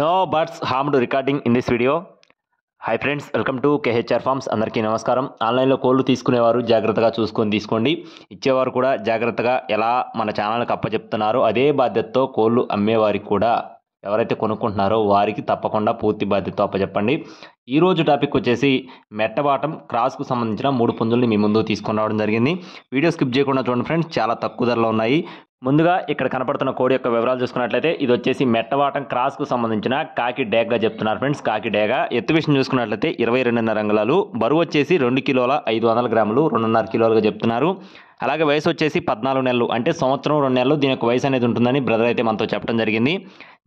no birds harmed recording in this video hi friends welcome to KHR farms అందరికీ నమస్కారం ఆన్లైన్లో కోళ్ళు తీసుకునేవారు జాగ్రత్తగా చూసుకొని తీసుకోండి ఇచ్చేవారు కూడా జాగ్రత్తగా ఎలా మన ఛానల్కి అప్పచెప్తున్నారో అదే బాధ్యతతో కోళ్ళు అమ్మేవారికి కూడా ఎవరైతే కొనుక్కుంటున్నారో వారికి తప్పకుండా పూర్తి బాధ్యత అప్పచెప్పండి ఈరోజు టాపిక్ వచ్చేసి మెట్టబాటం క్రాస్కు సంబంధించిన మూడు పుంజుల్ని మీ ముందు తీసుకుని రావడం జరిగింది వీడియో స్కిప్ చేయకుండా చూడండి ఫ్రెండ్స్ చాలా తక్కువ ధరలో ఉన్నాయి ముందుగా ఇక్కడ కనపడుతున్న కోడి యొక్క వివరాలు చూసుకున్నట్లయితే ఇది వచ్చేసి మెట్టవాటం క్రాస్కు సంబంధించిన కాకి డేగ్గా చెప్తున్నారు ఫ్రెండ్స్ కాకి డేగ ఎత్తు విషయం చూసుకున్నట్లయితే ఇరవై రెండున్నర అంగుళాలు బరువు వచ్చేసి రెండు కిలోల ఐదు వందల గ్రాములు రెండున్నర కిలోలుగా చెప్తున్నారు అలాగే వయసు వచ్చేసి పద్నాలుగు నెలలు అంటే సంవత్సరం రెండు నెలలు దీని యొక్క వయసు అనేది ఉంటుందని బ్రదర్ అయితే మనతో చెప్పడం జరిగింది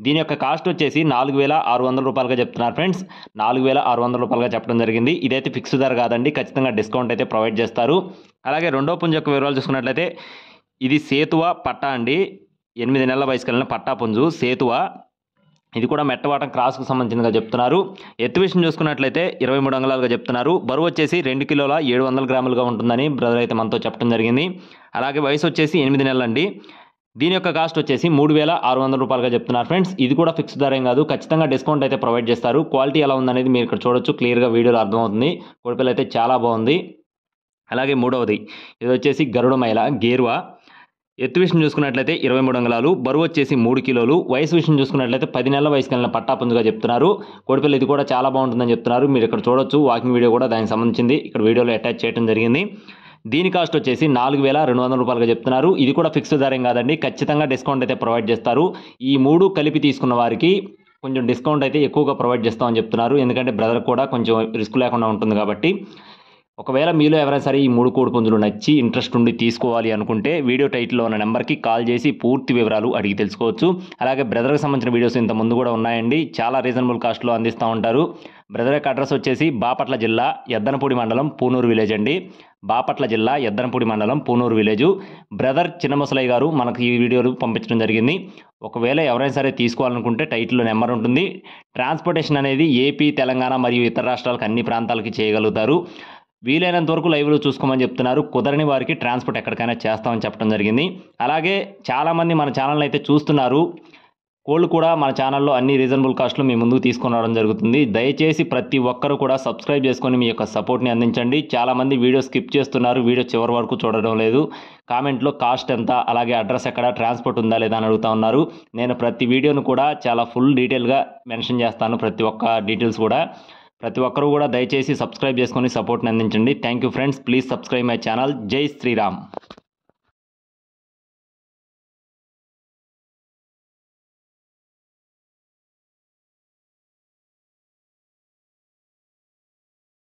దీని యొక్క కాస్ట్ వచ్చేసి నాలుగు వేల ఆరు వందల రూపాయలుగా చెప్తున్నారు ఫ్రెండ్స్ నాలుగు వేల ఆరు వందల రూపాయలుగా చెప్పడం జరిగింది ఇదైతే ఫిక్స్ ధర కాదండి ఖచ్చితంగా డిస్కౌంట్ అయితే ప్రొవైడ్ చేస్తారు అలాగే రెండో పుంజ యొక్క వివరాలు చూసుకున్నట్లయితే ఇది సేతువ పట్టా అండి ఎనిమిది నెలల వయసుకు వెళ్ళిన పట్టా పుంజు సేతువ ఇది కూడా మెట్టవాటం క్రాస్కు సంబంధించినగా చెప్తున్నారు ఎత్తు విషయం చూసుకున్నట్లయితే ఇరవై మూడు అంగళాలుగా చెప్తున్నారు బరువు వచ్చేసి రెండు కిలోల ఏడు వందల గ్రాములుగా ఉంటుందని బ్రదర్ అయితే మనతో చెప్పడం జరిగింది అలాగే వయసు వచ్చేసి ఎనిమిది నెలలు అండి దీని యొక్క కాస్ట్ వచ్చేసి మూడు వేల ఆరు వందల రూపాయలుగా చెప్తున్నారు ఫ్రెండ్స్ ఇది కూడా ఫిక్స్ ధర ఏం కాదు ఖచ్చితంగా డిస్కౌంట్ అయితే ప్రొవైడ్ చేస్తారు క్వాలిటీ ఎలా ఉందనేది మీరు ఇక్కడ చూడొచ్చు క్లియర్గా వీడియోలో అర్థమవుతుంది కోడిపిల్ల అయితే చాలా బాగుంది అలాగే మూడవది ఇది వచ్చేసి గరుడ మైల గేరువా ఎత్తు విషయం చూసుకున్నట్లయితే ఇరవై మూడు అంగళాలు బరువు వచ్చేసి మూడు కిలోలు వయసు విషయం చూసుకున్నట్లయితే పది నెలల వయసు కలిగిన పట్టాపుంజుగా చెప్తున్నారు కోడిపిల్ల ఇది కూడా చాలా బాగుంటుందని చెప్తున్నారు మీరు ఇక్కడ చూడొచ్చు వాకింగ్ వీడియో కూడా దానికి సంబంధించింది ఇక్కడ వీడియోలో అటాచ్ చేయడం జరిగింది దీని కాస్ట్ వచ్చేసి నాలుగు వేల రెండు వందల రూపాయలుగా చెప్తున్నారు ఇది కూడా ఫిక్స్డ్ ధర కాదండి ఖచ్చితంగా డిస్కౌంట్ అయితే ప్రొవైడ్ చేస్తారు ఈ మూడు కలిపి తీసుకున్న వారికి కొంచెం డిస్కౌంట్ అయితే ఎక్కువగా ప్రొవైడ్ చేస్తామని చెప్తున్నారు ఎందుకంటే బ్రదర్ కూడా కొంచెం రిస్క్ లేకుండా ఉంటుంది కాబట్టి ఒకవేళ మీలో ఎవరైనా సరే ఈ మూడు కోడి పుంజులు నచ్చి ఇంట్రెస్ట్ ఉండి తీసుకోవాలి అనుకుంటే వీడియో టైటిల్లో ఉన్న నెంబర్కి కాల్ చేసి పూర్తి వివరాలు అడిగి తెలుసుకోవచ్చు అలాగే బ్రదర్కి సంబంధించిన వీడియోస్ ఇంత ముందు కూడా ఉన్నాయండి చాలా రీజనబుల్ కాస్ట్లో అందిస్తూ ఉంటారు బ్రదర్ యొక్క అడ్రస్ వచ్చేసి బాపట్ల జిల్లా ఎద్దనపూడి మండలం పూనూరు విలేజ్ అండి బాపట్ల జిల్లా ఎద్దనపూడి మండలం పూనూరు విలేజ్ బ్రదర్ చిన్నముసలయ్య గారు మనకు ఈ వీడియోలు పంపించడం జరిగింది ఒకవేళ ఎవరైనా సరే తీసుకోవాలనుకుంటే టైటిల్లో నెంబర్ ఉంటుంది ట్రాన్స్పోర్టేషన్ అనేది ఏపీ తెలంగాణ మరియు ఇతర రాష్ట్రాలకు అన్ని ప్రాంతాలకి చేయగలుగుతారు వీలైనంత వరకు లైవ్లో చూసుకోమని చెప్తున్నారు కుదరని వారికి ట్రాన్స్పోర్ట్ ఎక్కడికైనా చేస్తామని చెప్పడం జరిగింది అలాగే చాలామంది మన ఛానల్ అయితే చూస్తున్నారు కోళ్ళు కూడా మన ఛానల్లో అన్ని రీజనబుల్ కాస్ట్లో మీ ముందుకు తీసుకుని రావడం జరుగుతుంది దయచేసి ప్రతి ఒక్కరు కూడా సబ్స్క్రైబ్ చేసుకొని మీ యొక్క సపోర్ట్ని అందించండి చాలామంది వీడియో స్కిప్ చేస్తున్నారు వీడియో చివరి వరకు చూడడం లేదు కామెంట్లో కాస్ట్ ఎంత అలాగే అడ్రస్ ఎక్కడ ట్రాన్స్పోర్ట్ ఉందా లేదా అని అడుగుతా ఉన్నారు నేను ప్రతి వీడియోను కూడా చాలా ఫుల్ డీటెయిల్గా మెన్షన్ చేస్తాను ప్రతి ఒక్క డీటెయిల్స్ కూడా ప్రతి ఒక్కరూ కూడా దయచేసి సబ్స్క్రైబ్ చేసుకొని సపోర్ట్ని అందించండి thank you friends please subscribe my channel జై శ్రీరామ్